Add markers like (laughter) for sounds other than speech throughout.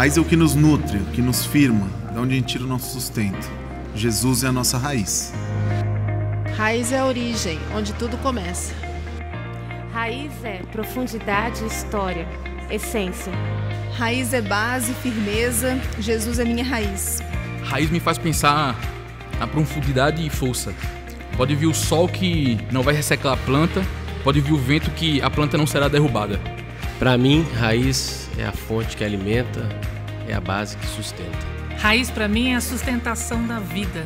Raiz é o que nos nutre, o que nos firma, de é onde a gente tira o nosso sustento. Jesus é a nossa raiz. Raiz é a origem, onde tudo começa. Raiz é profundidade história, essência. Raiz é base, firmeza. Jesus é minha raiz. Raiz me faz pensar na profundidade e força. Pode vir o sol que não vai ressecar a planta, pode vir o vento que a planta não será derrubada. Para mim, raiz é a fonte que alimenta, é a base que sustenta. Raiz para mim é a sustentação da vida.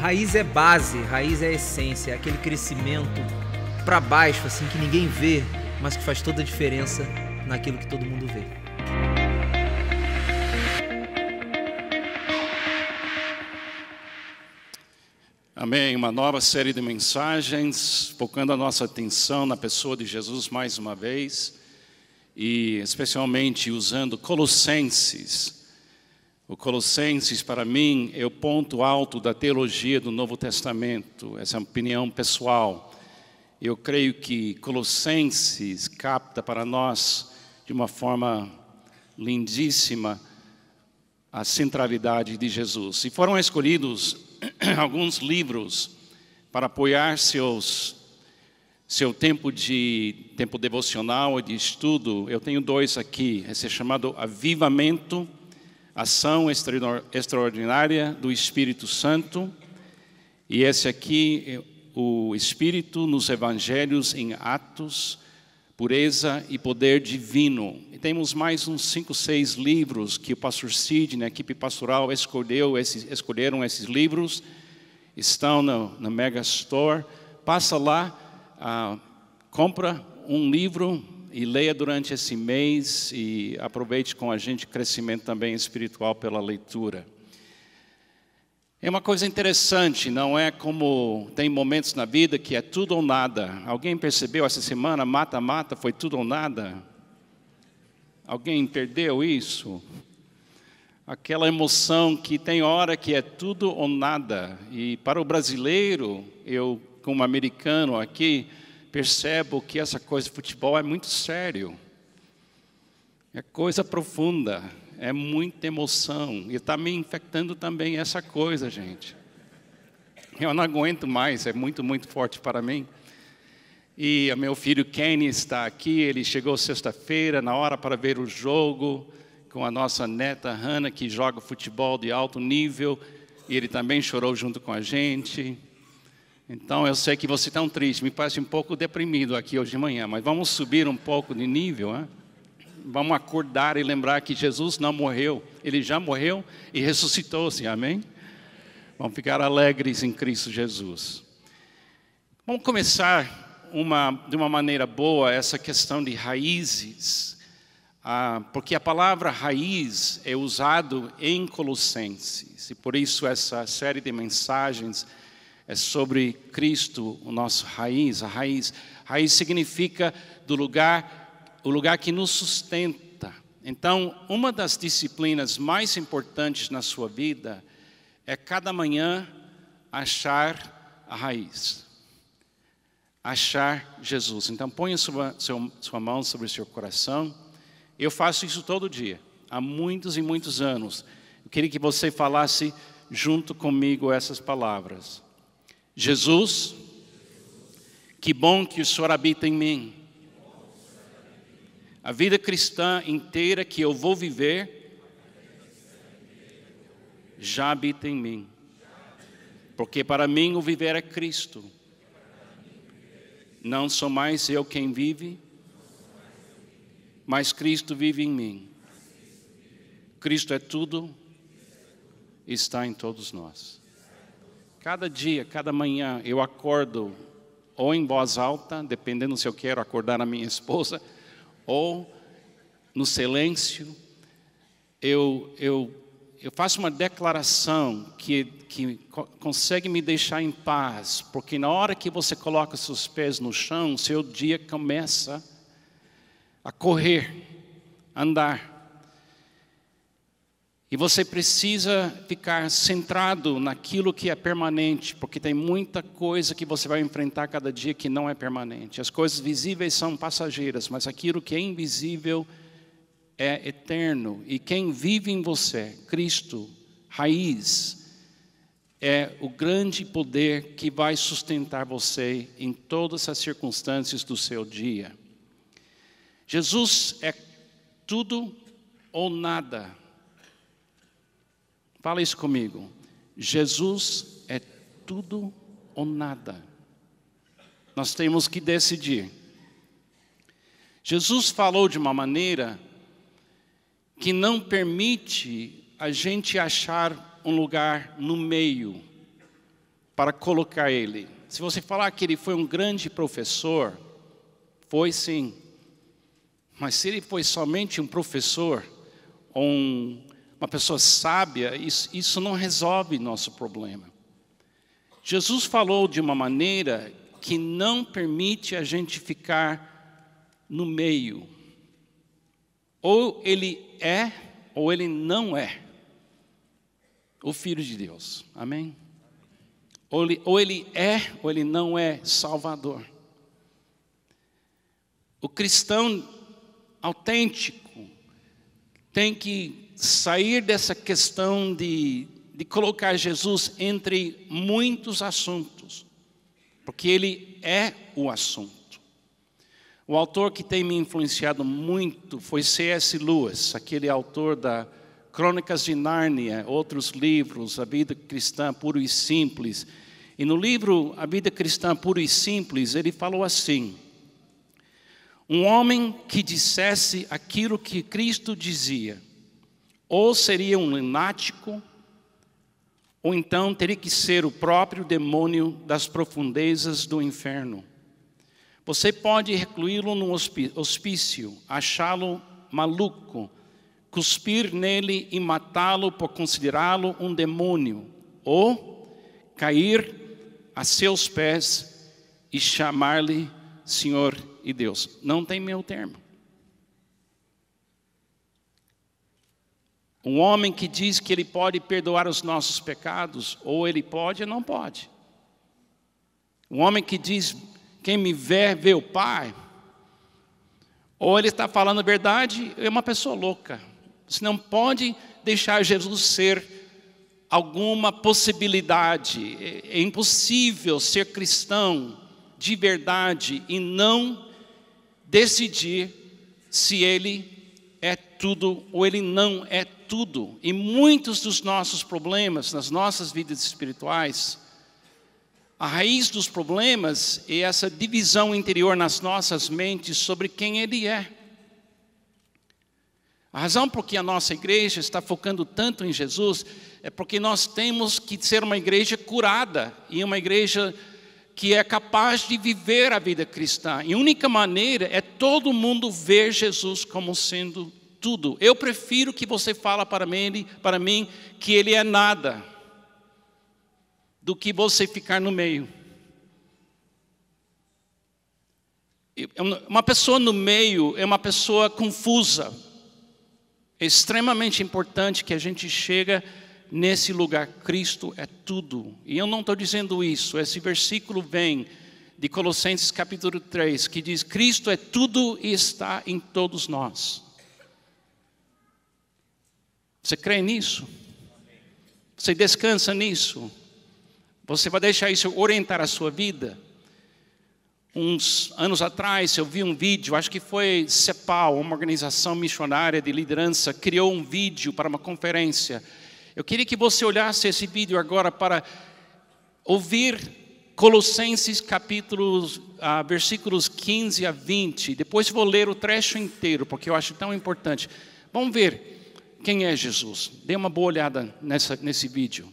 Raiz é base, raiz é essência, é aquele crescimento para baixo assim que ninguém vê, mas que faz toda a diferença naquilo que todo mundo vê. Amém. Uma nova série de mensagens, focando a nossa atenção na pessoa de Jesus mais uma vez e especialmente usando Colossenses. O Colossenses, para mim, é o ponto alto da teologia do Novo Testamento, essa é uma opinião pessoal. Eu creio que Colossenses capta para nós, de uma forma lindíssima, a centralidade de Jesus. E foram escolhidos (clears throat) alguns livros para apoiar seus seu tempo de tempo devocional e de estudo, eu tenho dois aqui. Esse é chamado Avivamento, Ação Extraordinária do Espírito Santo. E esse aqui, o Espírito nos Evangelhos em Atos, Pureza e Poder Divino. E temos mais uns cinco, seis livros que o pastor Sidney, a equipe pastoral, escolheu, esses, escolheram esses livros. Estão no, na Mega Store. Passa lá ah, compra um livro e leia durante esse mês e aproveite com a gente crescimento também espiritual pela leitura. É uma coisa interessante, não é como tem momentos na vida que é tudo ou nada. Alguém percebeu essa semana, mata, mata, foi tudo ou nada? Alguém perdeu isso? Aquela emoção que tem hora que é tudo ou nada. E para o brasileiro, eu como americano aqui, percebo que essa coisa de futebol é muito sério. É coisa profunda, é muita emoção. E está me infectando também essa coisa, gente. Eu não aguento mais, é muito, muito forte para mim. E meu filho Kenny está aqui, ele chegou sexta-feira, na hora para ver o jogo, com a nossa neta Hannah, que joga futebol de alto nível, e ele também chorou junto com a gente. Então eu sei que você está um triste, me parece um pouco deprimido aqui hoje de manhã, mas vamos subir um pouco de nível, né? vamos acordar e lembrar que Jesus não morreu, ele já morreu e ressuscitou-se, amém? Vamos ficar alegres em Cristo Jesus. Vamos começar uma, de uma maneira boa essa questão de raízes, ah, porque a palavra raiz é usado em Colossenses, e por isso essa série de mensagens é sobre Cristo, o nosso raiz, a raiz. Raiz significa do lugar, o lugar que nos sustenta. Então, uma das disciplinas mais importantes na sua vida é cada manhã achar a raiz. Achar Jesus. Então, ponha sua, sua mão sobre o seu coração. Eu faço isso todo dia, há muitos e muitos anos. Eu queria que você falasse junto comigo essas palavras. Jesus, que bom que o Senhor habita em mim. A vida cristã inteira que eu vou viver já habita em mim. Porque para mim o viver é Cristo. Não sou mais eu quem vive, mas Cristo vive em mim. Cristo é tudo, está em todos nós. Cada dia, cada manhã, eu acordo ou em voz alta, dependendo se eu quero acordar a minha (laughs) esposa, ou no silêncio. Eu, eu, eu faço uma declaração que, que consegue me deixar em paz, porque na hora que você coloca seus pés no chão, seu dia começa a correr, a andar. E você precisa ficar centrado naquilo que é permanente, porque tem muita coisa que você vai enfrentar cada dia que não é permanente. As coisas visíveis são passageiras, mas aquilo que é invisível é eterno. E quem vive em você, Cristo, raiz, é o grande poder que vai sustentar você em todas as circunstâncias do seu dia. Jesus é tudo ou nada. Fala isso comigo. Jesus é tudo ou nada. Nós temos que decidir. Jesus falou de uma maneira que não permite a gente achar um lugar no meio para colocar ele. Se você falar que ele foi um grande professor, foi sim. Mas se ele foi somente um professor, ou um uma pessoa sábia, isso, isso não resolve nosso problema. Jesus falou de uma maneira que não permite a gente ficar no meio. Ou ele é, ou ele não é o Filho de Deus. Amém? Ou ele, ou ele é, ou ele não é Salvador. O cristão autêntico tem que sair dessa questão de, de colocar Jesus entre muitos assuntos, porque ele é o assunto. O autor que tem me influenciado muito foi C.S. Lewis, aquele autor da Crônicas de Nárnia, outros livros, A Vida Cristã Puro e Simples. E no livro A Vida Cristã Puro e Simples, ele falou assim: Um homem que dissesse aquilo que Cristo dizia, ou seria um lunático, ou então teria que ser o próprio demônio das profundezas do inferno. Você pode recluí-lo num hospício, achá-lo maluco, cuspir nele e matá-lo por considerá-lo um demônio, ou cair a seus pés e chamar-lhe Senhor e Deus. Não tem meu termo. Um homem que diz que ele pode perdoar os nossos pecados, ou ele pode ou não pode. Um homem que diz: Quem me vê vê o Pai. Ou ele está falando a verdade, é uma pessoa louca. Você não pode deixar Jesus ser alguma possibilidade. É, é impossível ser cristão de verdade e não decidir se ele é tudo ou ele não é tudo e muitos dos nossos problemas nas nossas vidas espirituais, a raiz dos problemas é essa divisão interior nas nossas mentes sobre quem Ele é. A razão por que a nossa igreja está focando tanto em Jesus é porque nós temos que ser uma igreja curada e uma igreja que é capaz de viver a vida cristã. E a única maneira é todo mundo ver Jesus como sendo tudo. Eu prefiro que você fala para mim, para mim que ele é nada do que você ficar no meio. É uma pessoa no meio é uma pessoa confusa. É extremamente importante que a gente chega nesse lugar. Cristo é tudo. E eu não estou dizendo isso. Esse versículo vem de Colossenses capítulo 3, que diz: Cristo é tudo e está em todos nós. Você crê nisso? Você descansa nisso? Você vai deixar isso orientar a sua vida? Uns anos atrás eu vi um vídeo, acho que foi CEPAL, uma organização missionária de liderança, criou um vídeo para uma conferência. Eu queria que você olhasse esse vídeo agora para ouvir Colossenses capítulos, ah, versículos 15 a 20. Depois vou ler o trecho inteiro, porque eu acho tão importante. Vamos ver quem é Jesus? Dê uma boa olhada nessa, nesse vídeo.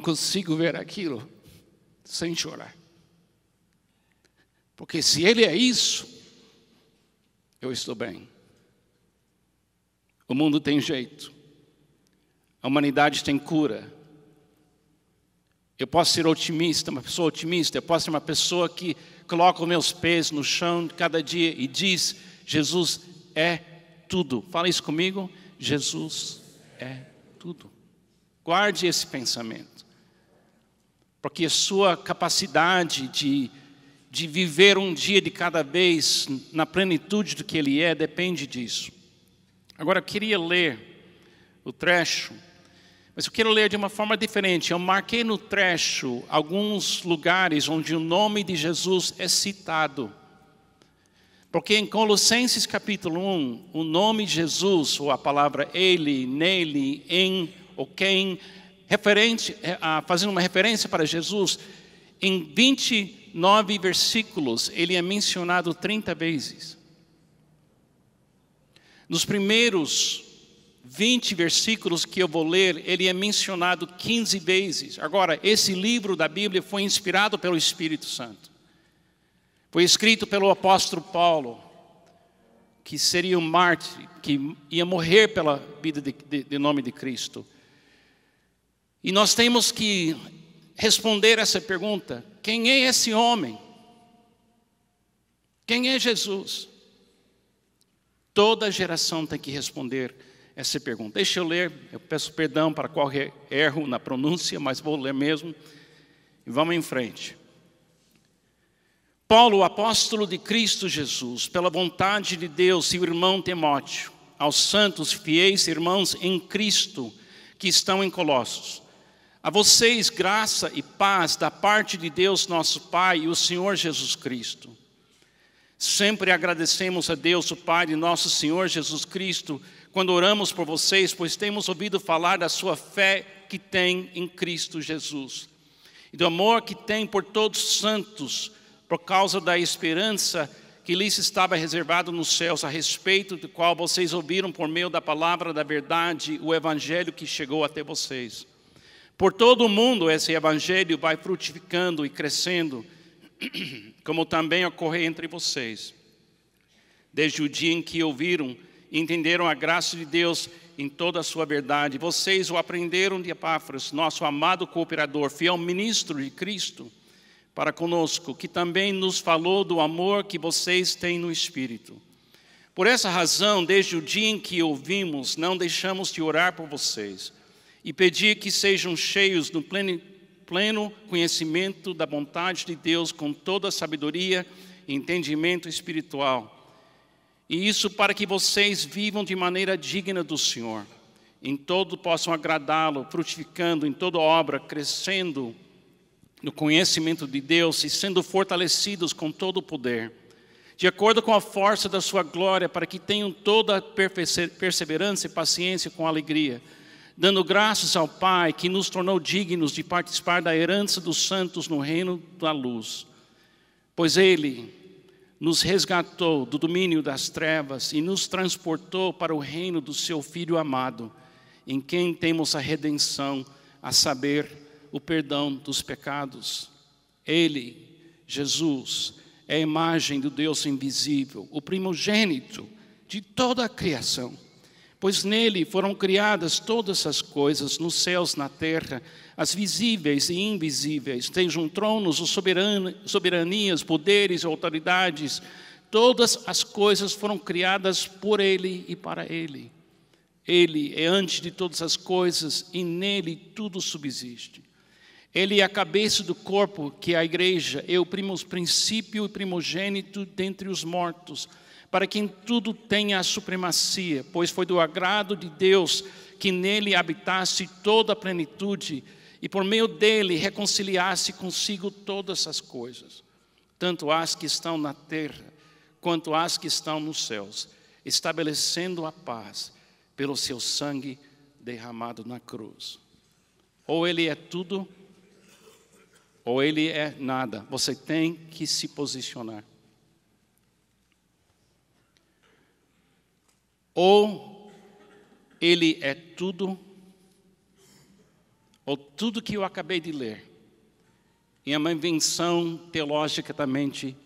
não consigo ver aquilo sem chorar. Porque se ele é isso, eu estou bem. O mundo tem jeito. A humanidade tem cura. Eu posso ser otimista, uma pessoa otimista, eu posso ser uma pessoa que coloca os meus pés no chão cada dia e diz: Jesus é tudo. Fala isso comigo. Jesus é tudo. Guarde esse pensamento porque sua capacidade de, de viver um dia de cada vez na plenitude do que ele é depende disso. Agora, eu queria ler o trecho, mas eu quero ler de uma forma diferente. Eu marquei no trecho alguns lugares onde o nome de Jesus é citado. Porque em Colossenses capítulo 1, o nome de Jesus, ou a palavra ele, nele, em ou quem, referente, é, a, fazendo uma referência para Jesus, em 29 versículos ele é mencionado 30 vezes. Nos primeiros 20 versículos que eu vou ler, ele é mencionado 15 vezes. Agora, esse livro da Bíblia foi inspirado pelo Espírito Santo. Foi escrito pelo apóstolo Paulo, que seria um mártir, que ia morrer pela vida de, de, de nome de Cristo. E nós temos que responder essa pergunta: quem é esse homem? Quem é Jesus? Toda geração tem que responder essa pergunta. Deixa eu ler, eu peço perdão para qual erro na pronúncia, mas vou ler mesmo. E vamos em frente. Paulo, apóstolo de Cristo Jesus, pela vontade de Deus e o irmão Timóteo, aos santos fiéis irmãos em Cristo que estão em Colossos, a vocês graça e paz da parte de Deus nosso Pai e o Senhor Jesus Cristo. Sempre agradecemos a Deus, o Pai de nosso Senhor Jesus Cristo, quando oramos por vocês, pois temos ouvido falar da sua fé que tem em Cristo Jesus e do amor que tem por todos os santos, por causa da esperança que lhes estava reservada nos céus, a respeito do qual vocês ouviram por meio da palavra da verdade, o evangelho que chegou até vocês por todo o mundo, esse evangelho vai frutificando e crescendo, (clears throat) como também ocorre entre vocês. Desde o dia em que ouviram e entenderam a graça de Deus em toda a sua verdade, vocês o aprenderam de Epáfras, nosso amado cooperador, fiel ministro de Cristo, para conosco, que também nos falou do amor que vocês têm no Espírito. Por essa razão, desde o dia em que ouvimos, não deixamos de orar por vocês e pedi que sejam cheios do pleno, pleno conhecimento da vontade de Deus com toda a sabedoria e entendimento espiritual. E isso para que vocês vivam de maneira digna do Senhor, em todo possam agradá-lo, frutificando em toda obra, crescendo no conhecimento de Deus e sendo fortalecidos com todo o poder, de acordo com a força da sua glória, para que tenham toda a perseverança e paciência com alegria dando graças ao Pai que nos tornou dignos de participar da herança dos santos no reino da luz. Pois Ele nos resgatou do domínio das trevas e nos transportou para o reino do Seu Filho amado, em quem temos a redenção, a saber, o perdão dos pecados. Ele, Jesus, é a imagem do Deus invisível, o primogênito de toda a criação pois nele foram criadas todas as coisas, nos céus, na terra, as visíveis e invisíveis, sejam tronos, soberanias, poderes, autoridades, todas as coisas foram criadas por ele e para ele. Ele é antes de todas as coisas e nele tudo subsiste. Ele é a cabeça do corpo, que é a igreja, é o princípio e primogênito dentre os mortos para que em tudo tenha a supremacia, pois foi do agrado de Deus que nele habitasse toda a plenitude e por meio dele reconciliasse consigo todas as coisas, tanto as que estão na terra quanto as que estão nos céus, estabelecendo a paz pelo seu sangue derramado na cruz. Ou ele é tudo, ou ele é nada. Você tem que se posicionar. Ou ele é tudo, ou tudo que eu acabei de ler, é uma invenção teológica da mente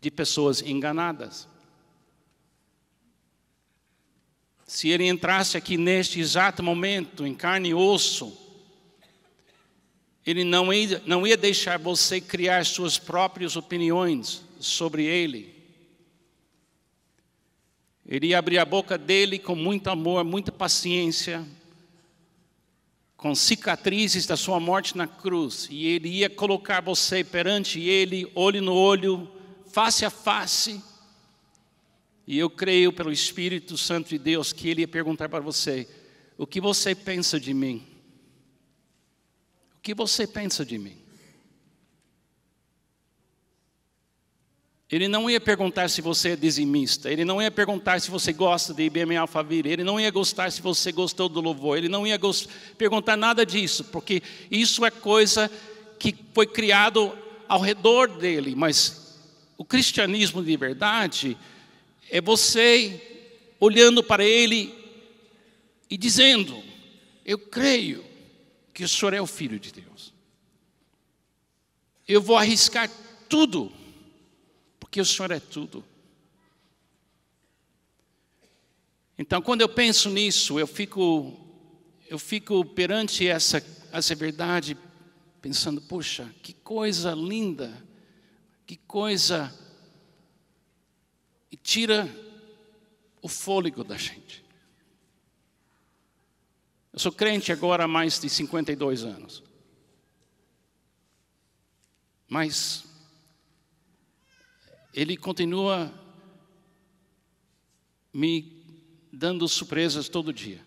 de pessoas enganadas. Se ele entrasse aqui neste exato momento, em carne e osso, ele não ia, não ia deixar você criar suas próprias opiniões sobre ele. Ele ia abrir a boca dele com muito amor, muita paciência, com cicatrizes da sua morte na cruz, e ele ia colocar você perante ele, olho no olho, face a face. E eu creio pelo Espírito Santo de Deus que ele ia perguntar para você: o que você pensa de mim? O que você pensa de mim? Ele não ia perguntar se você é dizimista, ele não ia perguntar se você gosta de IBM Alphaville, ele não ia gostar se você gostou do louvor, ele não ia perguntar nada disso, porque isso é coisa que foi criado ao redor dele, mas o cristianismo de verdade é você olhando para ele e dizendo: Eu creio que o Senhor é o Filho de Deus. Eu vou arriscar tudo porque o Senhor é tudo. Então, quando eu penso nisso, eu fico, eu fico perante essa, essa verdade, pensando: poxa, que coisa linda, que coisa. E tira o fôlego da gente. Eu sou crente agora há mais de 52 anos. Mas ele continua me dando surpresas todo dia.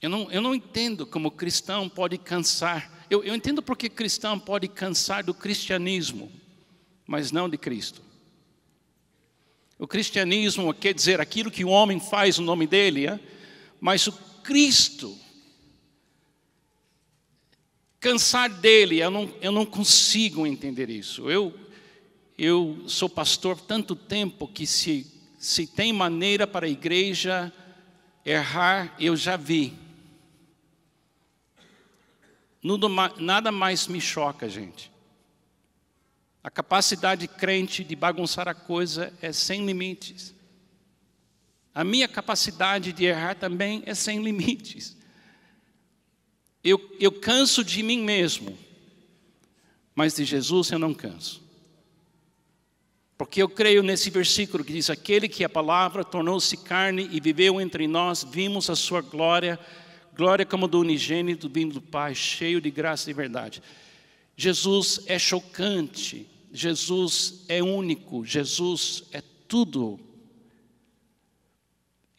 Eu não, eu não entendo como cristão pode cansar. Eu, eu entendo porque cristão pode cansar do cristianismo, mas não de Cristo. O cristianismo quer dizer aquilo que o homem faz no nome dele, é? mas o Cristo cansar dele. Eu não, eu não consigo entender isso. Eu, eu sou pastor tanto tempo que se, se tem maneira para a igreja errar, eu já vi. Nada mais me choca, gente. A capacidade crente de bagunçar a coisa é sem limites. A minha capacidade de errar também é sem limites. Eu, eu canso de mim mesmo, mas de Jesus eu não canso. Porque eu creio nesse versículo que diz: Aquele que a palavra tornou-se carne e viveu entre nós, vimos a sua glória, glória como do unigênito vindo do Pai, cheio de graça e verdade. Jesus é chocante, Jesus é único, Jesus é tudo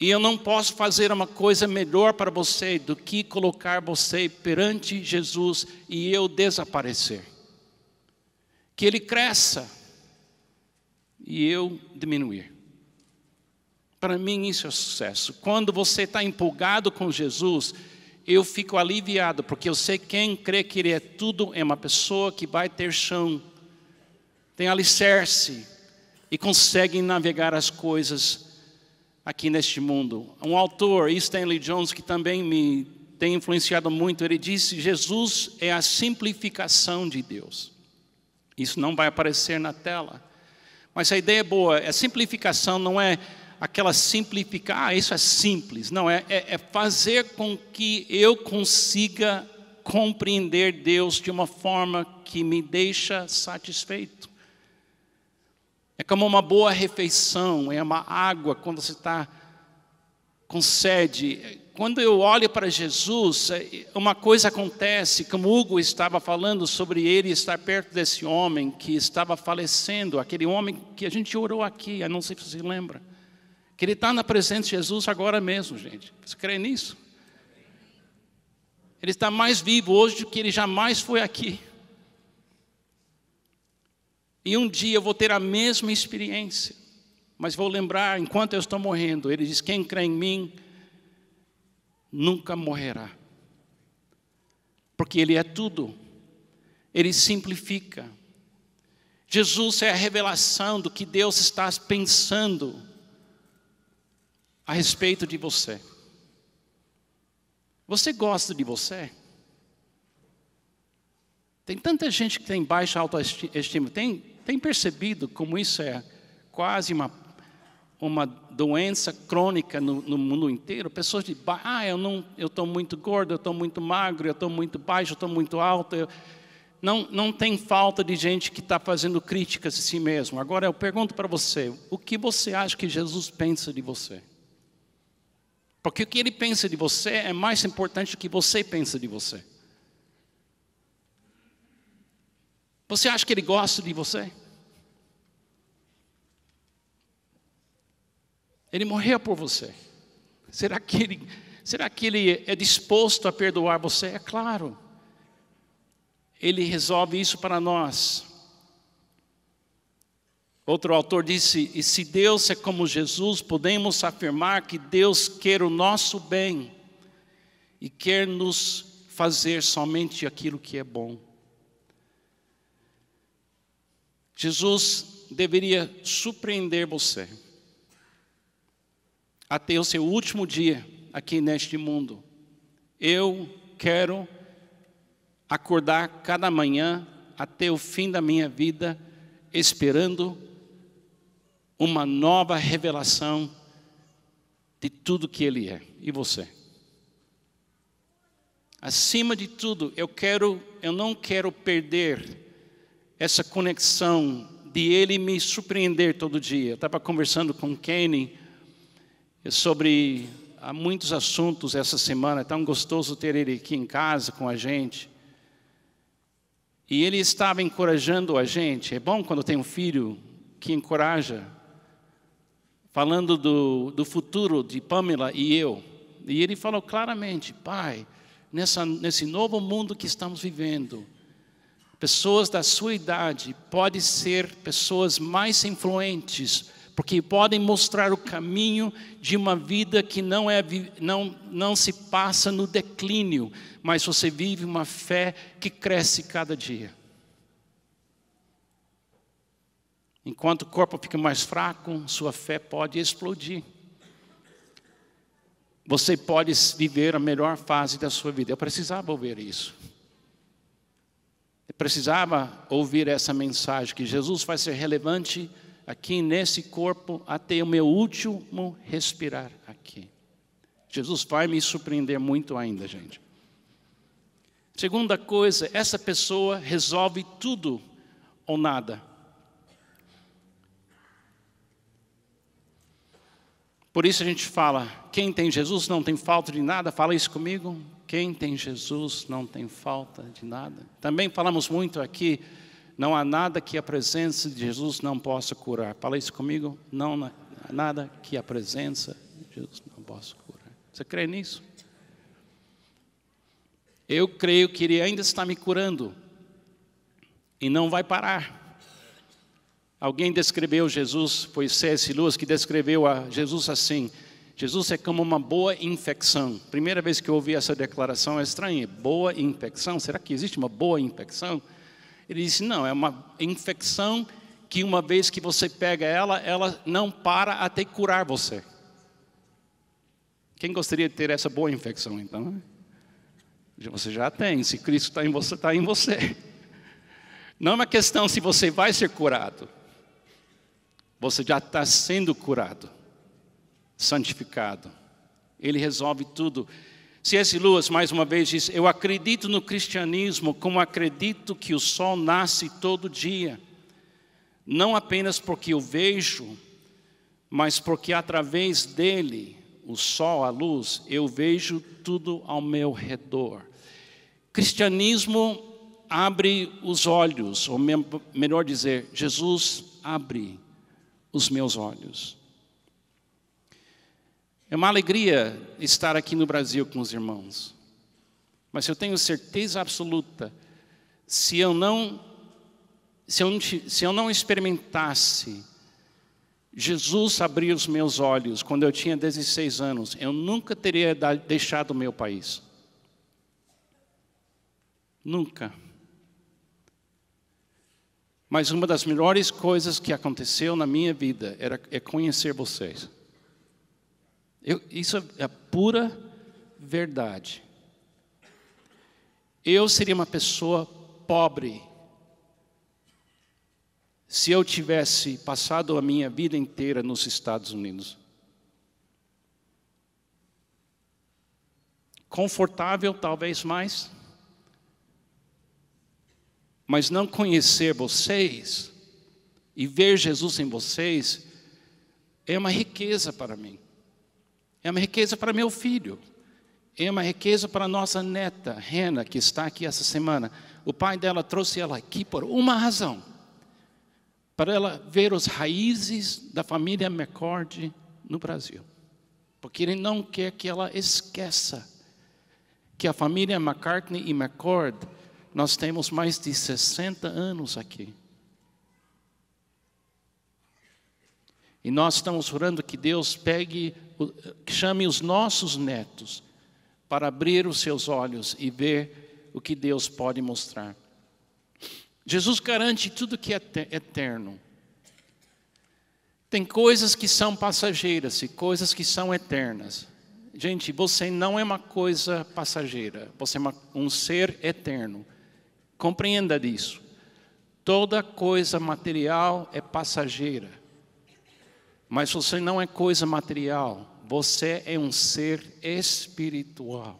e eu não posso fazer uma coisa melhor para você do que colocar você perante Jesus e eu desaparecer. Que ele cresça e eu diminuir. Para mim, isso é sucesso. Quando você está empolgado com Jesus, eu fico aliviado, porque eu sei quem crê que Ele é tudo é uma pessoa que vai ter chão, tem alicerce e consegue navegar as coisas aqui neste mundo. Um autor, Stanley Jones, que também me tem influenciado muito, ele disse: Jesus é a simplificação de Deus. Isso não vai aparecer na tela. Mas a ideia é boa, a simplificação não é aquela simplificar, ah, isso é simples. Não, é, é, é fazer com que eu consiga compreender Deus de uma forma que me deixa satisfeito. É como uma boa refeição, é uma água quando você está com sede. Quando eu olho para Jesus, é, uma coisa acontece, como Hugo estava falando sobre ele estar perto desse homem que estava falecendo, aquele homem que a gente orou aqui, eu não sei se você lembra. Que ele está na presença de Jesus agora mesmo, gente. Você crê nisso? Ele está mais vivo hoje do que ele jamais foi aqui. E um dia eu vou ter a mesma experiência, mas vou lembrar enquanto eu estou morrendo. Ele diz: Quem crê em mim nunca morrerá, porque Ele é tudo, Ele simplifica. Jesus é a revelação do que Deus está pensando a respeito de você. Você gosta de você? Tem tanta gente que tem baixa autoestima. Tem tem percebido como isso é quase uma, uma doença crônica no, no mundo inteiro? Pessoas de ah, eu não, eu estou muito gordo, eu estou muito magro, eu estou muito baixo, eu estou muito alto. Eu... Não, não tem falta de gente que está fazendo críticas a si mesmo. Agora eu pergunto para você, o que você acha que Jesus pensa de você? Porque o que ele pensa de você é mais importante do que você pensa de você. Você acha que ele gosta de você? Ele morreu por você. Será que ele, será que ele é disposto a perdoar você? É claro. Ele resolve isso para nós. Outro autor disse: E se Deus é como Jesus, podemos afirmar que Deus quer o nosso bem e quer nos fazer somente aquilo que é bom. Jesus deveria surpreender você até o seu último dia aqui neste mundo. Eu quero acordar cada manhã até o fim da minha vida esperando uma nova revelação de tudo que ele é e você. Acima de tudo, eu quero, eu não quero perder essa conexão de ele me surpreender todo dia. Eu estava conversando com o Kenny sobre há muitos assuntos essa semana, é tão gostoso ter ele aqui em casa com a gente. E ele estava encorajando a gente. É bom quando tem um filho que encoraja, falando do, do futuro de Pamela e eu. E ele falou claramente: pai, nessa, nesse novo mundo que estamos vivendo, Pessoas da sua idade podem ser pessoas mais influentes, porque podem mostrar o caminho de uma vida que não, é, não, não se passa no declínio, mas você vive uma fé que cresce cada dia. Enquanto o corpo fica mais fraco, sua fé pode explodir. Você pode viver a melhor fase da sua vida. Eu precisava ouvir isso precisava ouvir essa mensagem, que Jesus vai ser relevante aqui nesse corpo até o meu último respirar aqui. Jesus vai me surpreender muito ainda, gente. Segunda coisa, essa pessoa resolve tudo ou nada. Por isso a gente fala: quem tem Jesus não tem falta de nada, fala isso comigo. Quem tem Jesus não tem falta de nada. Também falamos muito aqui, não há nada que a presença de Jesus não possa curar. Fala isso comigo? Não há nada que a presença de Jesus não possa curar. Você crê nisso? Eu creio que Ele ainda está me curando e não vai parar. Alguém descreveu Jesus, foi C.S. Lewis que descreveu a Jesus assim: Jesus é como uma boa infecção. Primeira vez que eu ouvi essa declaração é estranha. Boa infecção? Será que existe uma boa infecção? Ele disse: não, é uma infecção que uma vez que você pega ela, ela não para até curar você. Quem gostaria de ter essa boa infecção, então? Você já tem, se Cristo está em você, está em você. Não é uma questão se você vai ser curado, você já está sendo curado santificado. Ele resolve tudo. C.S. Lewis, mais uma vez, diz: Eu acredito no cristianismo como acredito que o sol nasce todo dia, não apenas porque o vejo, mas porque através dele, o sol, a luz, eu vejo tudo ao meu redor. Cristianismo abre os olhos, ou melhor dizer, Jesus abre os meus olhos. É uma alegria estar aqui no Brasil com os irmãos. Mas eu tenho certeza absoluta, se eu não se eu, se eu não experimentasse Jesus abrir os meus olhos quando eu tinha 16 anos, eu nunca teria deixado o meu país. Nunca. Mas uma das melhores coisas que aconteceu na minha vida era, é conhecer vocês. Eu, isso é a é pura verdade. Eu seria uma pessoa pobre se eu tivesse passado a minha vida inteira nos Estados Unidos. Confortável, talvez mais, mas não conhecer vocês e ver Jesus em vocês é uma riqueza para mim. É uma riqueza para meu filho. É uma riqueza para nossa neta, Rena, que está aqui essa semana. O pai dela trouxe ela aqui por uma razão: para ela ver as raízes da família McCord no Brasil. Porque ele não quer que ela esqueça que a família McCartney e McCord, nós temos mais de 60 anos aqui. E nós estamos orando que Deus pegue chame os nossos netos para abrir os seus olhos e ver o que Deus pode mostrar. Jesus garante tudo que é eterno. Tem coisas que são passageiras e coisas que são eternas. Gente, você não é uma coisa passageira, você é um ser eterno. Compreenda disso. Toda coisa material é passageira, mas você não é coisa material, você é um ser espiritual.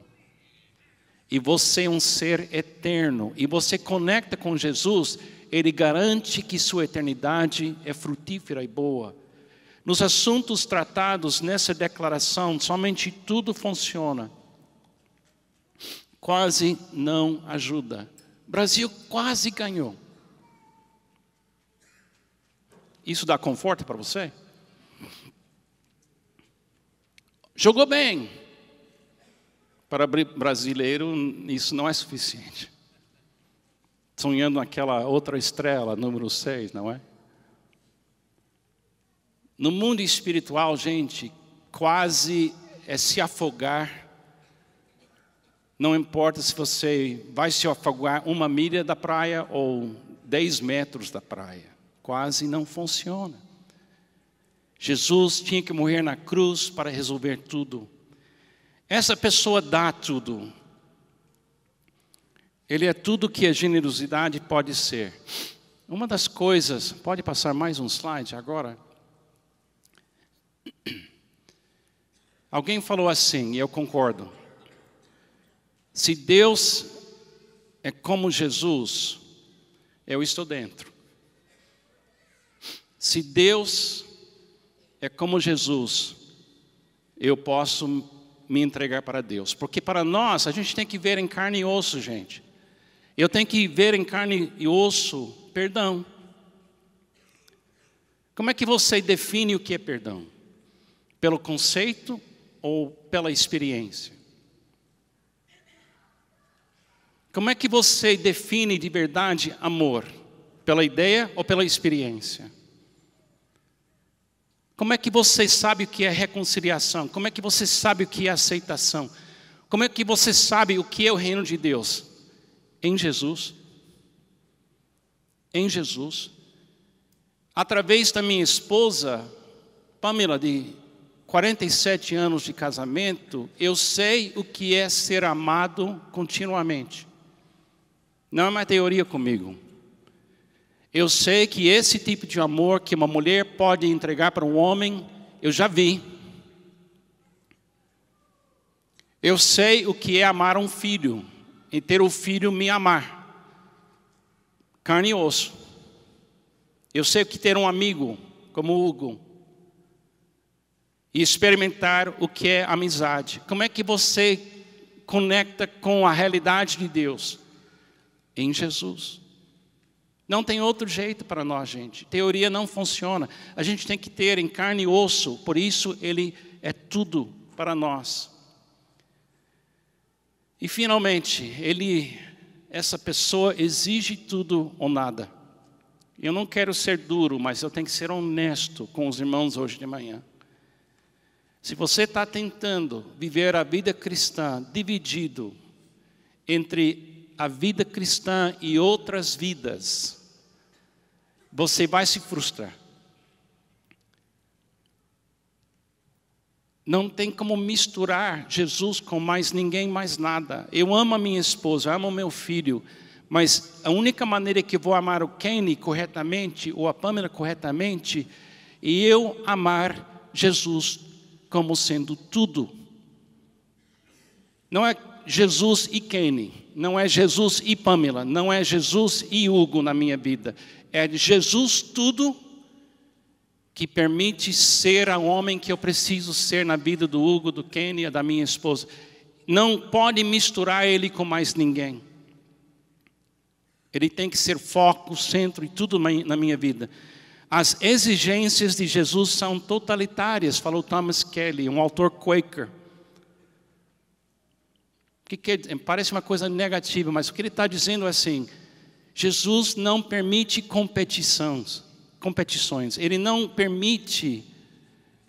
E você é um ser eterno. E você conecta com Jesus, ele garante que sua eternidade é frutífera e boa. Nos assuntos tratados nessa declaração, somente tudo funciona. Quase não ajuda. Brasil quase ganhou. Isso dá conforto para você? Jogou bem. Para brasileiro, isso não é suficiente. Sonhando naquela outra estrela, número 6, não é? No mundo espiritual, gente, quase é se afogar. Não importa se você vai se afogar uma milha da praia ou 10 metros da praia, quase não funciona. Jesus tinha que morrer na cruz para resolver tudo. Essa pessoa dá tudo. Ele é tudo que a generosidade pode ser. Uma das coisas, pode passar mais um slide agora? (clears throat) Alguém falou assim, e eu concordo. Se Deus é como Jesus, eu estou dentro. Se Deus é como Jesus, eu posso me entregar para Deus. Porque para nós, a gente tem que ver em carne e osso, gente. Eu tenho que ver em carne e osso perdão. Como é que você define o que é perdão? Pelo conceito ou pela experiência? Como é que você define de verdade amor? Pela ideia ou pela experiência? Como é que você sabe o que é reconciliação? Como é que você sabe o que é aceitação? Como é que você sabe o que é o reino de Deus? Em Jesus. Em Jesus. Através da minha esposa, Pamela, de 47 anos de casamento, eu sei o que é ser amado continuamente. Não é uma teoria comigo. Eu sei que esse tipo de amor que uma mulher pode entregar para um homem, eu já vi. Eu sei o que é amar um filho e ter o filho me amar. Carne e osso. Eu sei o que ter um amigo como Hugo e experimentar o que é amizade. Como é que você conecta com a realidade de Deus? Em Jesus. Não tem outro jeito para nós, gente. Teoria não funciona. A gente tem que ter em carne e osso. Por isso, ele é tudo para nós. E finalmente, ele, essa pessoa exige tudo ou nada. Eu não quero ser duro, mas eu tenho que ser honesto com os irmãos hoje de manhã. Se você está tentando viver a vida cristã dividido entre a vida cristã e outras vidas, você vai se frustrar. Não tem como misturar Jesus com mais ninguém, mais nada. Eu amo a minha esposa, amo meu filho, mas a única maneira que vou amar o Kenny corretamente, ou a Pamela corretamente, é eu amar Jesus como sendo tudo. Não é Jesus e Kenny, não é Jesus e Pamela, não é Jesus e Hugo na minha vida, é de Jesus tudo que permite ser a homem que eu preciso ser na vida do Hugo, do Kenia, da minha esposa. Não pode misturar ele com mais ninguém. Ele tem que ser foco, centro e tudo na minha vida. As exigências de Jesus são totalitárias, falou Thomas Kelly, um autor quaker. Que que, é, parece uma coisa negativa, mas o que ele está dizendo é assim: Jesus não permite competições, competições. Ele não permite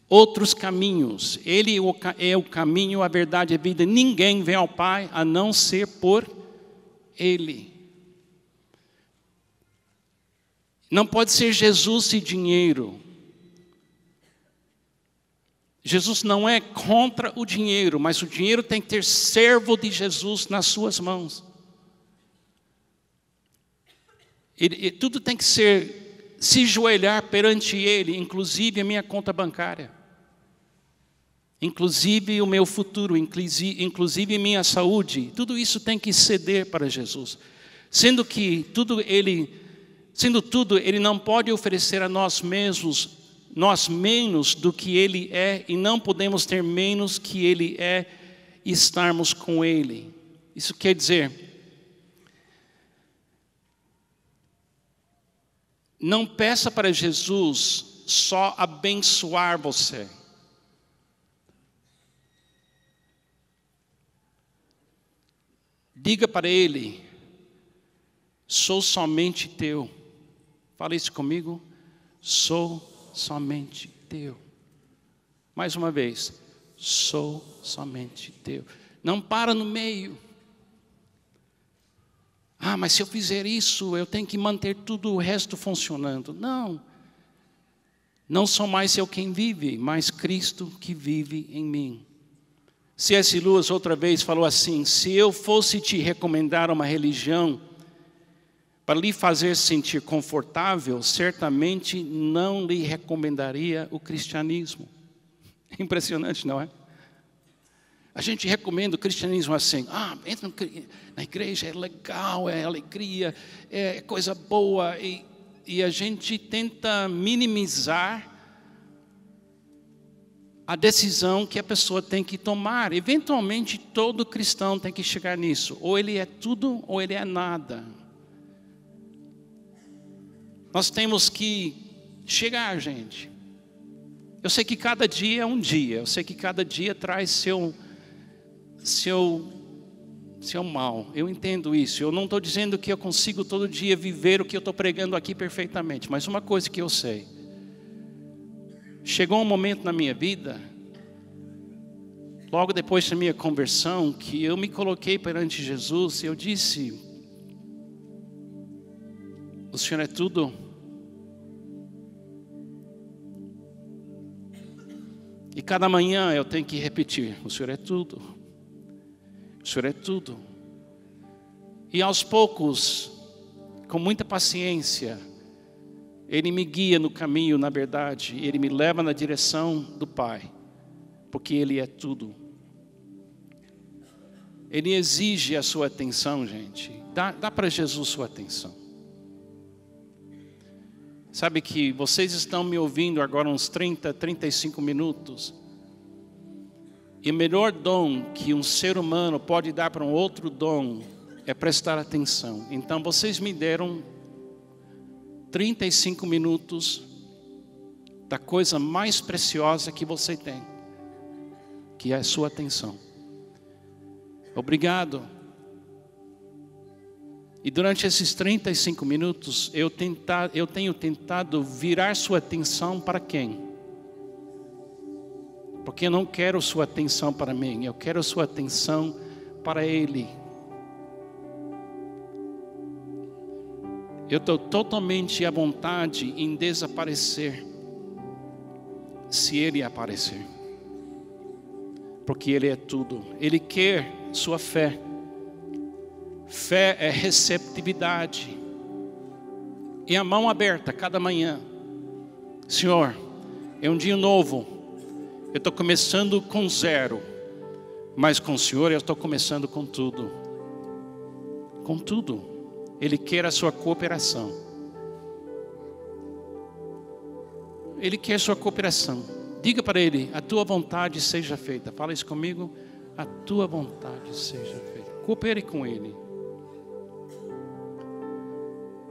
outros caminhos. Ele é o caminho, a verdade e a vida. Ninguém vem ao Pai a não ser por Ele. Não pode ser Jesus e dinheiro. Jesus não é contra o dinheiro, mas o dinheiro tem que ter servo de Jesus nas suas mãos. Ele, tudo tem que ser se joelhar perante Ele, inclusive a minha conta bancária, inclusive o meu futuro, inclusive minha saúde. Tudo isso tem que ceder para Jesus, sendo que tudo Ele, sendo tudo Ele não pode oferecer a nós mesmos nós menos do que Ele é e não podemos ter menos que Ele é e estarmos com Ele. Isso quer dizer Não peça para Jesus só abençoar você. Diga para Ele: sou somente teu. Fala isso comigo. Sou somente teu. Mais uma vez, sou somente teu. Não para no meio. Ah, mas se eu fizer isso, eu tenho que manter tudo o resto funcionando. Não. Não sou mais eu quem vive, mas Cristo que vive em mim. C.S. Lewis outra vez falou assim: Se eu fosse te recomendar uma religião para lhe fazer sentir confortável, certamente não lhe recomendaria o cristianismo. (laughs) Impressionante, não é? A gente recomenda o cristianismo assim. Ah, entra na igreja, é legal, é alegria, é coisa boa. E, e a gente tenta minimizar a decisão que a pessoa tem que tomar. Eventualmente, todo cristão tem que chegar nisso. Ou ele é tudo, ou ele é nada. Nós temos que chegar, gente. Eu sei que cada dia é um dia. Eu sei que cada dia traz seu seu, seu é mal. Eu entendo isso. Eu não estou dizendo que eu consigo todo dia viver o que eu estou pregando aqui perfeitamente, mas uma coisa que eu sei. Chegou um momento na minha vida, logo depois da minha conversão, que eu me coloquei perante Jesus e eu disse: O Senhor é tudo. E cada manhã eu tenho que repetir: O Senhor é tudo. O Senhor é tudo. E aos poucos, com muita paciência, Ele me guia no caminho, na verdade, Ele me leva na direção do Pai, porque Ele é tudo. Ele exige a sua atenção, gente. Dá, dá para Jesus sua atenção. Sabe que vocês estão me ouvindo agora uns 30, 35 minutos. E o melhor dom que um ser humano pode dar para um outro dom é prestar atenção. Então vocês me deram 35 minutos da coisa mais preciosa que você tem, que é a sua atenção. Obrigado. E durante esses 35 minutos eu, tenta eu tenho tentado virar sua atenção para quem? porque eu não quero sua atenção para mim, eu quero sua atenção para Ele. Eu estou totalmente à vontade em desaparecer, se Ele aparecer, porque Ele é tudo, Ele quer sua fé. Fé é receptividade, e a mão aberta cada manhã, Senhor, é um dia novo eu estou começando com zero, mas com o Senhor eu estou começando com tudo. Com tudo. Ele quer a sua cooperação. Ele quer a sua cooperação. Diga para Ele: a tua vontade seja feita. Fala isso comigo. A tua vontade seja feita. Coopere com Ele.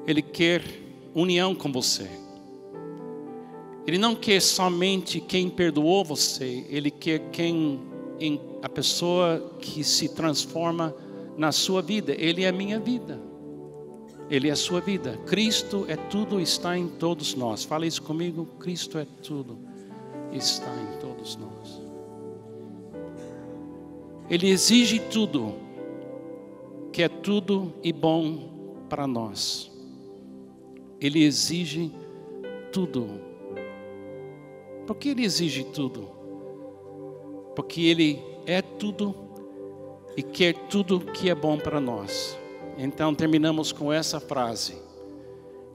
Ele quer união com você. Ele não quer somente quem perdoou você, ele quer quem a pessoa que se transforma na sua vida. Ele é a minha vida. Ele é a sua vida. Cristo é tudo, está em todos nós. Fala isso comigo. Cristo é tudo, está em todos nós. Ele exige tudo, que é tudo e bom para nós. Ele exige tudo porque Ele exige tudo. Porque Ele é tudo e quer tudo que é bom para nós. Então terminamos com essa frase: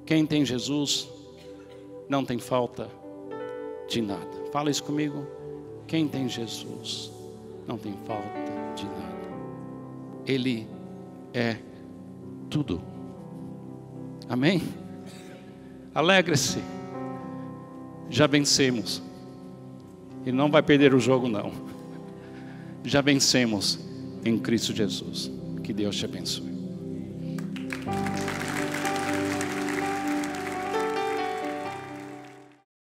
Quem tem Jesus não tem falta de nada. Fala isso comigo. Quem tem Jesus não tem falta de nada. Ele é tudo. Amém? Alegre-se. Já vencemos. Ele não vai perder o jogo, não. Já vencemos em Cristo Jesus. Que Deus te abençoe.